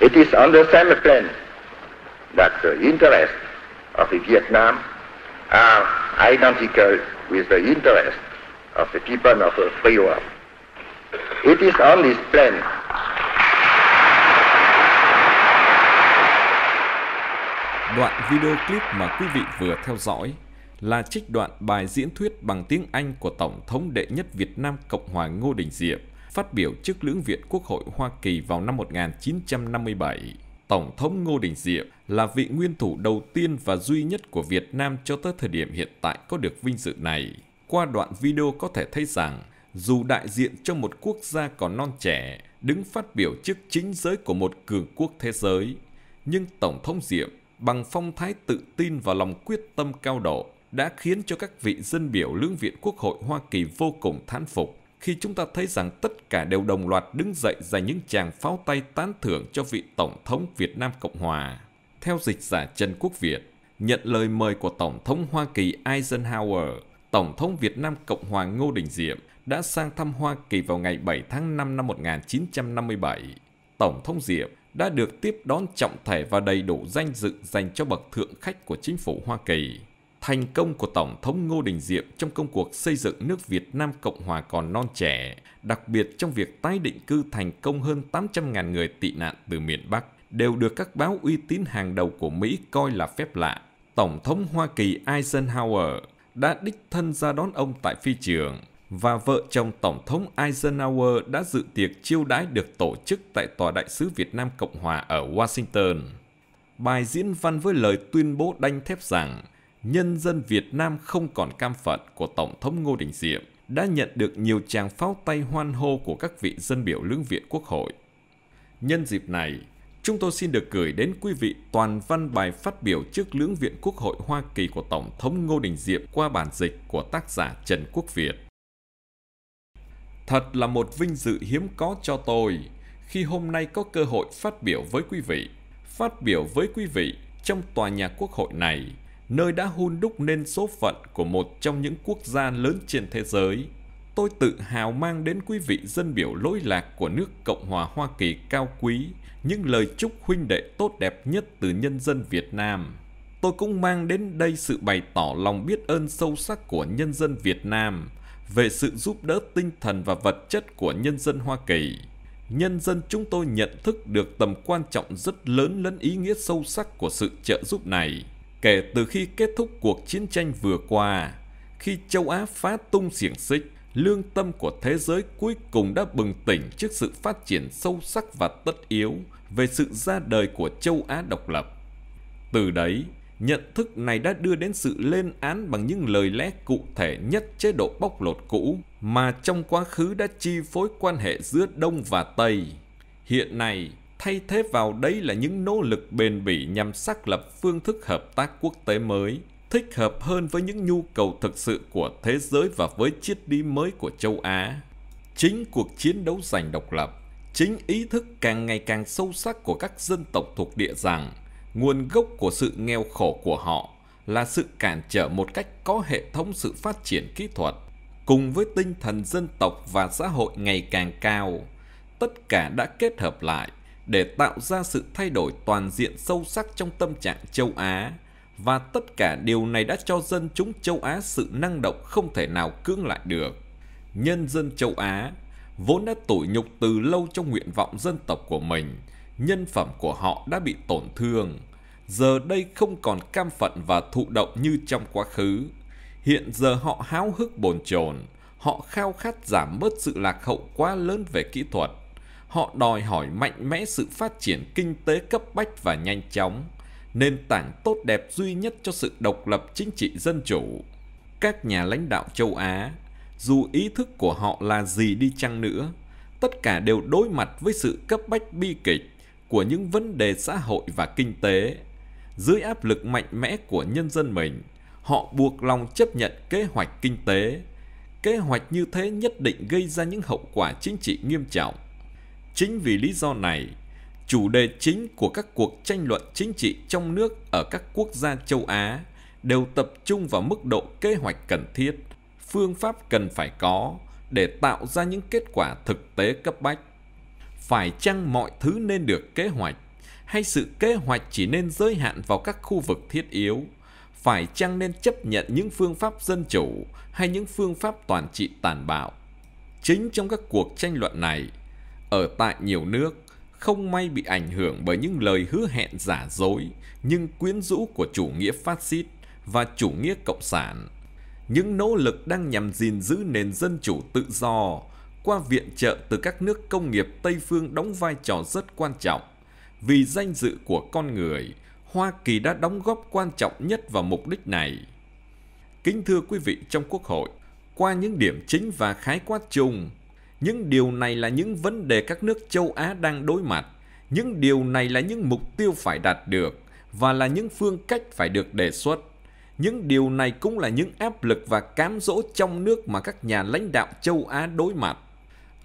It is on the same plane that the interests of Vietnam are identical with the interests of the people of the free world. It is on this plane Đoạn video clip mà quý vị vừa theo dõi là trích đoạn bài diễn thuyết bằng tiếng Anh của Tổng thống đệ nhất Việt Nam Cộng hòa Ngô Đình Diệm phát biểu trước lưỡng viện Quốc hội Hoa Kỳ vào năm 1957. Tổng thống Ngô Đình Diệm là vị nguyên thủ đầu tiên và duy nhất của Việt Nam cho tới thời điểm hiện tại có được vinh dự này. Qua đoạn video có thể thấy rằng, dù đại diện cho một quốc gia còn non trẻ, đứng phát biểu trước chính giới của một cường quốc thế giới, nhưng Tổng thống Diệm bằng phong thái tự tin và lòng quyết tâm cao độ đã khiến cho các vị dân biểu lưỡng viện Quốc hội Hoa Kỳ vô cùng thán phục khi chúng ta thấy rằng tất cả đều đồng loạt đứng dậy dành những chàng pháo tay tán thưởng cho vị Tổng thống Việt Nam Cộng Hòa. Theo dịch giả Trần Quốc Việt, nhận lời mời của Tổng thống Hoa Kỳ Eisenhower, Tổng thống Việt Nam Cộng Hòa Ngô Đình Diệm đã sang thăm Hoa Kỳ vào ngày 7 tháng 5 năm 1957. Tổng thống Diệm đã được tiếp đón trọng thể và đầy đủ danh dự dành cho bậc thượng khách của chính phủ Hoa Kỳ. Thành công của Tổng thống Ngô Đình Diệm trong công cuộc xây dựng nước Việt Nam Cộng Hòa còn non trẻ, đặc biệt trong việc tái định cư thành công hơn 800.000 người tị nạn từ miền Bắc, đều được các báo uy tín hàng đầu của Mỹ coi là phép lạ. Tổng thống Hoa Kỳ Eisenhower đã đích thân ra đón ông tại phi trường và vợ chồng Tổng thống Eisenhower đã dự tiệc chiêu đãi được tổ chức tại Tòa Đại sứ Việt Nam Cộng Hòa ở Washington. Bài diễn văn với lời tuyên bố đanh thép rằng nhân dân Việt Nam không còn cam phận của Tổng thống Ngô Đình Diệm đã nhận được nhiều tràng pháo tay hoan hô của các vị dân biểu lưỡng viện Quốc hội. Nhân dịp này, chúng tôi xin được gửi đến quý vị toàn văn bài phát biểu trước lưỡng viện Quốc hội Hoa Kỳ của Tổng thống Ngô Đình Diệm qua bản dịch của tác giả Trần Quốc Việt. Thật là một vinh dự hiếm có cho tôi khi hôm nay có cơ hội phát biểu với quý vị. Phát biểu với quý vị trong tòa nhà Quốc hội này – nơi đã hun đúc nên số phận của một trong những quốc gia lớn trên thế giới. Tôi tự hào mang đến quý vị dân biểu lỗi lạc của nước Cộng hòa Hoa Kỳ cao quý, những lời chúc huynh đệ tốt đẹp nhất từ nhân dân Việt Nam. Tôi cũng mang đến đây sự bày tỏ lòng biết ơn sâu sắc của nhân dân Việt Nam về sự giúp đỡ tinh thần và vật chất của nhân dân Hoa Kỳ. Nhân dân chúng tôi nhận thức được tầm quan trọng rất lớn lẫn ý nghĩa sâu sắc của sự trợ giúp này Kể từ khi kết thúc cuộc chiến tranh vừa qua, khi châu Á phá tung xiềng xích, lương tâm của thế giới cuối cùng đã bừng tỉnh trước sự phát triển sâu sắc và tất yếu về sự ra đời của châu Á độc lập. Từ đấy, nhận thức này đã đưa đến sự lên án bằng những lời lẽ cụ thể nhất chế độ bóc lột cũ mà trong quá khứ đã chi phối quan hệ giữa Đông và Tây. Hiện nay, thay thế vào đấy là những nỗ lực bền bỉ nhằm xác lập phương thức hợp tác quốc tế mới thích hợp hơn với những nhu cầu thực sự của thế giới và với triết lý mới của châu Á. Chính cuộc chiến đấu giành độc lập, chính ý thức càng ngày càng sâu sắc của các dân tộc thuộc địa rằng nguồn gốc của sự nghèo khổ của họ là sự cản trở một cách có hệ thống sự phát triển kỹ thuật cùng với tinh thần dân tộc và xã hội ngày càng cao tất cả đã kết hợp lại để tạo ra sự thay đổi toàn diện sâu sắc trong tâm trạng châu Á và tất cả điều này đã cho dân chúng châu Á sự năng động không thể nào cưỡng lại được. Nhân dân châu Á vốn đã tủi nhục từ lâu trong nguyện vọng dân tộc của mình, nhân phẩm của họ đã bị tổn thương, giờ đây không còn cam phận và thụ động như trong quá khứ. Hiện giờ họ háo hức bồn chồn, họ khao khát giảm bớt sự lạc hậu quá lớn về kỹ thuật họ đòi hỏi mạnh mẽ sự phát triển kinh tế cấp bách và nhanh chóng, nền tảng tốt đẹp duy nhất cho sự độc lập chính trị dân chủ. Các nhà lãnh đạo châu Á, dù ý thức của họ là gì đi chăng nữa, tất cả đều đối mặt với sự cấp bách bi kịch của những vấn đề xã hội và kinh tế. Dưới áp lực mạnh mẽ của nhân dân mình, họ buộc lòng chấp nhận kế hoạch kinh tế. Kế hoạch như thế nhất định gây ra những hậu quả chính trị nghiêm trọng Chính vì lý do này, chủ đề chính của các cuộc tranh luận chính trị trong nước ở các quốc gia châu Á đều tập trung vào mức độ kế hoạch cần thiết, phương pháp cần phải có để tạo ra những kết quả thực tế cấp bách. Phải chăng mọi thứ nên được kế hoạch hay sự kế hoạch chỉ nên giới hạn vào các khu vực thiết yếu? Phải chăng nên chấp nhận những phương pháp dân chủ hay những phương pháp toàn trị tàn bạo? Chính trong các cuộc tranh luận này, ở tại nhiều nước, không may bị ảnh hưởng bởi những lời hứa hẹn giả dối nhưng quyến rũ của chủ nghĩa phát xít và chủ nghĩa cộng sản. Những nỗ lực đang nhằm gìn giữ nền dân chủ tự do qua viện trợ từ các nước công nghiệp Tây phương đóng vai trò rất quan trọng. Vì danh dự của con người, Hoa Kỳ đã đóng góp quan trọng nhất vào mục đích này. Kính thưa quý vị trong Quốc hội, qua những điểm chính và khái quát chung, những điều này là những vấn đề các nước châu Á đang đối mặt. Những điều này là những mục tiêu phải đạt được và là những phương cách phải được đề xuất. Những điều này cũng là những áp lực và cám dỗ trong nước mà các nhà lãnh đạo châu Á đối mặt.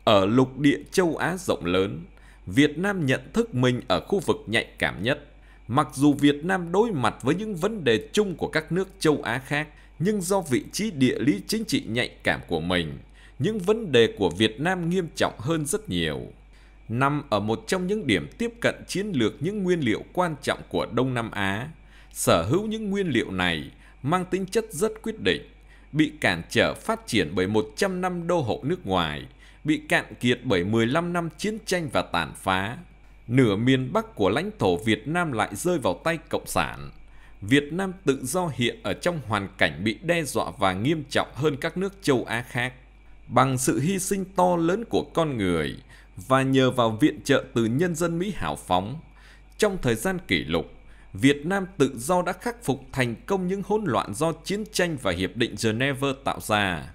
Ở lục địa châu Á rộng lớn, Việt Nam nhận thức mình ở khu vực nhạy cảm nhất. Mặc dù Việt Nam đối mặt với những vấn đề chung của các nước châu Á khác, nhưng do vị trí địa lý chính trị nhạy cảm của mình, những vấn đề của Việt Nam nghiêm trọng hơn rất nhiều. Nằm ở một trong những điểm tiếp cận chiến lược những nguyên liệu quan trọng của Đông Nam Á, sở hữu những nguyên liệu này mang tính chất rất quyết định, bị cản trở phát triển bởi 100 năm đô hộ nước ngoài, bị cạn kiệt bởi 15 năm chiến tranh và tàn phá. Nửa miền Bắc của lãnh thổ Việt Nam lại rơi vào tay Cộng sản. Việt Nam tự do hiện ở trong hoàn cảnh bị đe dọa và nghiêm trọng hơn các nước châu Á khác bằng sự hy sinh to lớn của con người và nhờ vào viện trợ từ nhân dân Mỹ hào phóng. Trong thời gian kỷ lục, Việt Nam tự do đã khắc phục thành công những hỗn loạn do chiến tranh và Hiệp định Geneva tạo ra.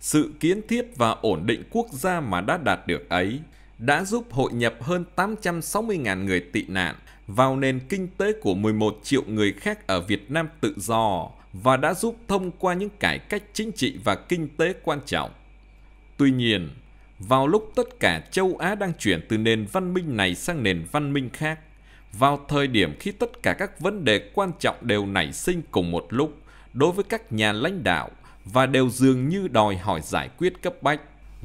Sự kiến thiết và ổn định quốc gia mà đã đạt được ấy đã giúp hội nhập hơn 860.000 người tị nạn vào nền kinh tế của 11 triệu người khác ở Việt Nam tự do và đã giúp thông qua những cải cách chính trị và kinh tế quan trọng Tuy nhiên, vào lúc tất cả châu Á đang chuyển từ nền văn minh này sang nền văn minh khác, vào thời điểm khi tất cả các vấn đề quan trọng đều nảy sinh cùng một lúc đối với các nhà lãnh đạo và đều dường như đòi hỏi giải quyết cấp bách,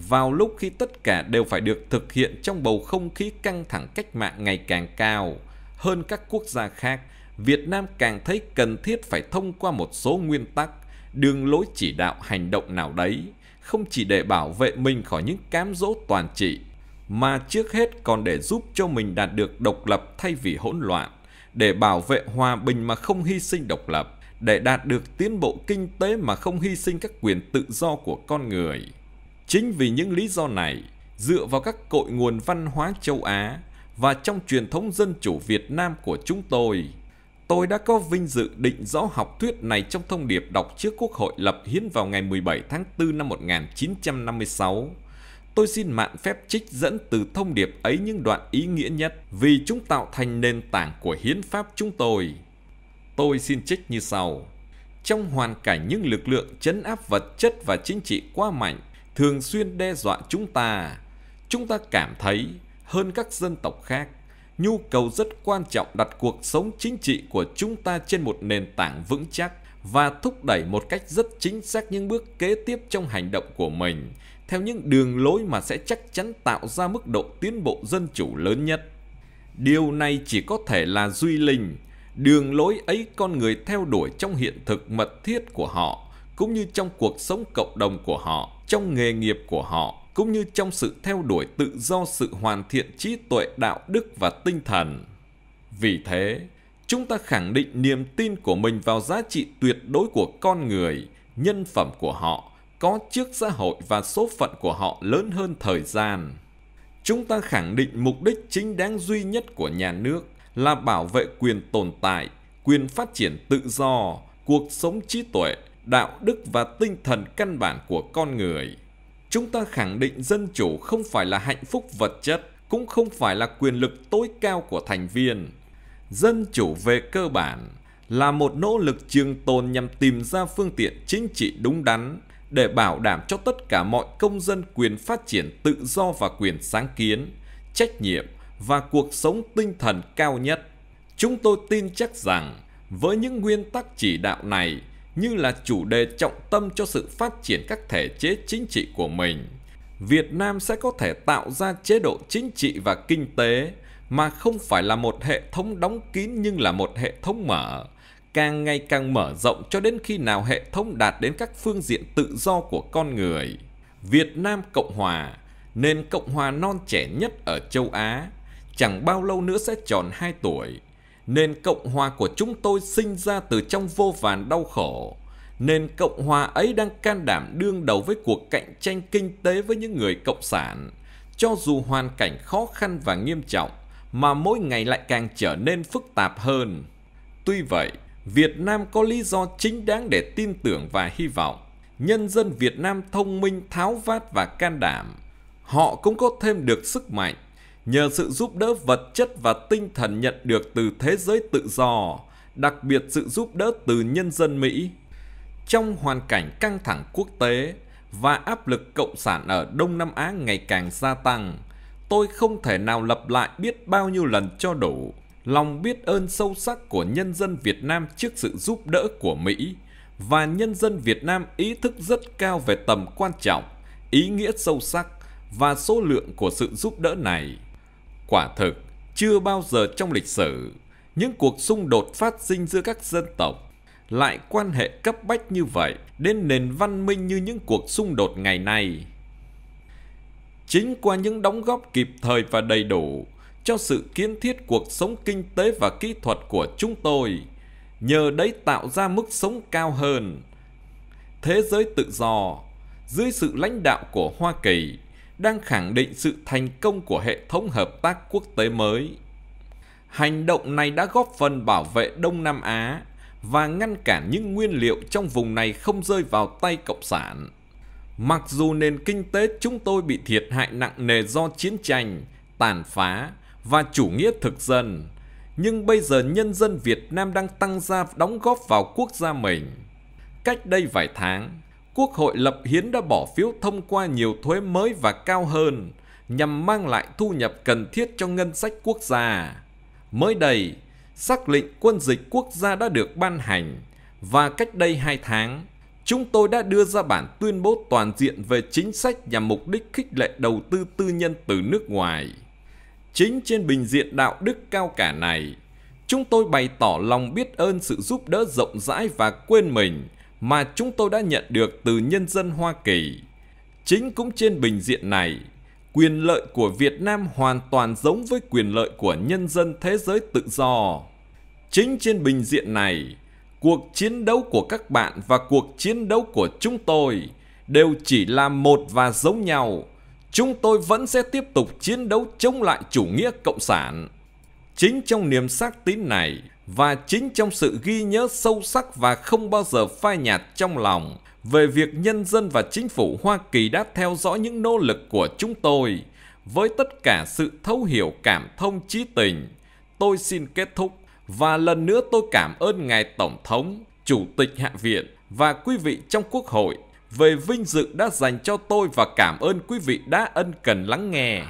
vào lúc khi tất cả đều phải được thực hiện trong bầu không khí căng thẳng cách mạng ngày càng cao hơn các quốc gia khác, Việt Nam càng thấy cần thiết phải thông qua một số nguyên tắc, đường lối chỉ đạo hành động nào đấy không chỉ để bảo vệ mình khỏi những cám dỗ toàn trị, mà trước hết còn để giúp cho mình đạt được độc lập thay vì hỗn loạn, để bảo vệ hòa bình mà không hy sinh độc lập, để đạt được tiến bộ kinh tế mà không hy sinh các quyền tự do của con người. Chính vì những lý do này, dựa vào các cội nguồn văn hóa châu Á và trong truyền thống dân chủ Việt Nam của chúng tôi, tôi đã có vinh dự định rõ học thuyết này trong thông điệp đọc trước Quốc hội lập hiến vào ngày 17 tháng 4 năm 1956. Tôi xin mạn phép trích dẫn từ thông điệp ấy những đoạn ý nghĩa nhất vì chúng tạo thành nền tảng của hiến pháp chúng tôi. Tôi xin trích như sau. Trong hoàn cảnh những lực lượng chấn áp vật chất và chính trị quá mạnh thường xuyên đe dọa chúng ta, chúng ta cảm thấy hơn các dân tộc khác nhu cầu rất quan trọng đặt cuộc sống chính trị của chúng ta trên một nền tảng vững chắc và thúc đẩy một cách rất chính xác những bước kế tiếp trong hành động của mình theo những đường lối mà sẽ chắc chắn tạo ra mức độ tiến bộ dân chủ lớn nhất. Điều này chỉ có thể là duy linh, đường lối ấy con người theo đuổi trong hiện thực mật thiết của họ, cũng như trong cuộc sống cộng đồng của họ, trong nghề nghiệp của họ cũng như trong sự theo đuổi tự do sự hoàn thiện trí tuệ đạo đức và tinh thần. Vì thế, chúng ta khẳng định niềm tin của mình vào giá trị tuyệt đối của con người, nhân phẩm của họ, có trước xã hội và số phận của họ lớn hơn thời gian. Chúng ta khẳng định mục đích chính đáng duy nhất của nhà nước là bảo vệ quyền tồn tại, quyền phát triển tự do, cuộc sống trí tuệ, đạo đức và tinh thần căn bản của con người chúng ta khẳng định dân chủ không phải là hạnh phúc vật chất, cũng không phải là quyền lực tối cao của thành viên. Dân chủ về cơ bản là một nỗ lực trường tồn nhằm tìm ra phương tiện chính trị đúng đắn để bảo đảm cho tất cả mọi công dân quyền phát triển tự do và quyền sáng kiến, trách nhiệm và cuộc sống tinh thần cao nhất. Chúng tôi tin chắc rằng với những nguyên tắc chỉ đạo này, như là chủ đề trọng tâm cho sự phát triển các thể chế chính trị của mình. Việt Nam sẽ có thể tạo ra chế độ chính trị và kinh tế mà không phải là một hệ thống đóng kín nhưng là một hệ thống mở, càng ngày càng mở rộng cho đến khi nào hệ thống đạt đến các phương diện tự do của con người. Việt Nam Cộng Hòa, nền Cộng Hòa non trẻ nhất ở châu Á, chẳng bao lâu nữa sẽ tròn 2 tuổi nên Cộng hòa của chúng tôi sinh ra từ trong vô vàn đau khổ. Nên Cộng hòa ấy đang can đảm đương đầu với cuộc cạnh tranh kinh tế với những người cộng sản. Cho dù hoàn cảnh khó khăn và nghiêm trọng, mà mỗi ngày lại càng trở nên phức tạp hơn. Tuy vậy, Việt Nam có lý do chính đáng để tin tưởng và hy vọng. Nhân dân Việt Nam thông minh, tháo vát và can đảm. Họ cũng có thêm được sức mạnh nhờ sự giúp đỡ vật chất và tinh thần nhận được từ thế giới tự do, đặc biệt sự giúp đỡ từ nhân dân Mỹ. Trong hoàn cảnh căng thẳng quốc tế và áp lực cộng sản ở Đông Nam Á ngày càng gia tăng, tôi không thể nào lặp lại biết bao nhiêu lần cho đủ lòng biết ơn sâu sắc của nhân dân Việt Nam trước sự giúp đỡ của Mỹ và nhân dân Việt Nam ý thức rất cao về tầm quan trọng, ý nghĩa sâu sắc và số lượng của sự giúp đỡ này. Quả thực, chưa bao giờ trong lịch sử, những cuộc xung đột phát sinh giữa các dân tộc lại quan hệ cấp bách như vậy đến nền văn minh như những cuộc xung đột ngày nay. Chính qua những đóng góp kịp thời và đầy đủ cho sự kiến thiết cuộc sống kinh tế và kỹ thuật của chúng tôi, nhờ đấy tạo ra mức sống cao hơn. Thế giới tự do, dưới sự lãnh đạo của Hoa Kỳ, đang khẳng định sự thành công của hệ thống hợp tác quốc tế mới. Hành động này đã góp phần bảo vệ Đông Nam Á và ngăn cản những nguyên liệu trong vùng này không rơi vào tay cộng sản. Mặc dù nền kinh tế chúng tôi bị thiệt hại nặng nề do chiến tranh, tàn phá và chủ nghĩa thực dân, nhưng bây giờ nhân dân Việt Nam đang tăng gia đóng góp vào quốc gia mình. Cách đây vài tháng, Quốc hội lập hiến đã bỏ phiếu thông qua nhiều thuế mới và cao hơn nhằm mang lại thu nhập cần thiết cho ngân sách quốc gia. Mới đây, xác lệnh quân dịch quốc gia đã được ban hành và cách đây 2 tháng, chúng tôi đã đưa ra bản tuyên bố toàn diện về chính sách nhằm mục đích khích lệ đầu tư tư nhân từ nước ngoài. Chính trên bình diện đạo đức cao cả này, chúng tôi bày tỏ lòng biết ơn sự giúp đỡ rộng rãi và quên mình – mà chúng tôi đã nhận được từ nhân dân Hoa Kỳ. Chính cũng trên bình diện này, quyền lợi của Việt Nam hoàn toàn giống với quyền lợi của nhân dân thế giới tự do. Chính trên bình diện này, cuộc chiến đấu của các bạn và cuộc chiến đấu của chúng tôi đều chỉ là một và giống nhau. Chúng tôi vẫn sẽ tiếp tục chiến đấu chống lại chủ nghĩa cộng sản. Chính trong niềm xác tín này, và chính trong sự ghi nhớ sâu sắc và không bao giờ phai nhạt trong lòng về việc nhân dân và chính phủ Hoa Kỳ đã theo dõi những nỗ lực của chúng tôi với tất cả sự thấu hiểu cảm thông trí tình. Tôi xin kết thúc và lần nữa tôi cảm ơn ngài tổng thống, chủ tịch hạ viện và quý vị trong quốc hội về vinh dự đã dành cho tôi và cảm ơn quý vị đã ân cần lắng nghe.